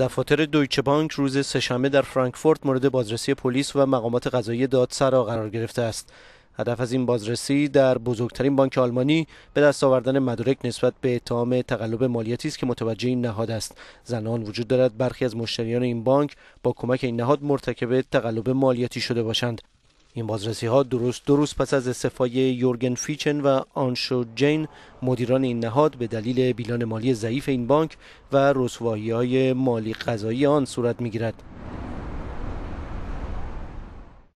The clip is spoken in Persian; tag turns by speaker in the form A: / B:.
A: دفاتر دویچه بانک روز سهشنبه در فرانکفورت مورد بازرسی پلیس و مقامات قضایی دادسرا قرار گرفته است. هدف از این بازرسی در بزرگترین بانک آلمانی به دست آوردن مدارک نسبت به اتهام تقلب مالیاتی است که متوجه این نهاد است زنان وجود دارد برخی از مشتریان این بانک با کمک این نهاد مرتکب تقلب مالیاتی شده باشند این بازرسی ها درست دو روز پس از استعفای یورگن فیچن و آنشو جین مدیران این نهاد به دلیل بیلان مالی ضعیف این بانک و رسوایی های مالی قضایی آن صورت می گیرد.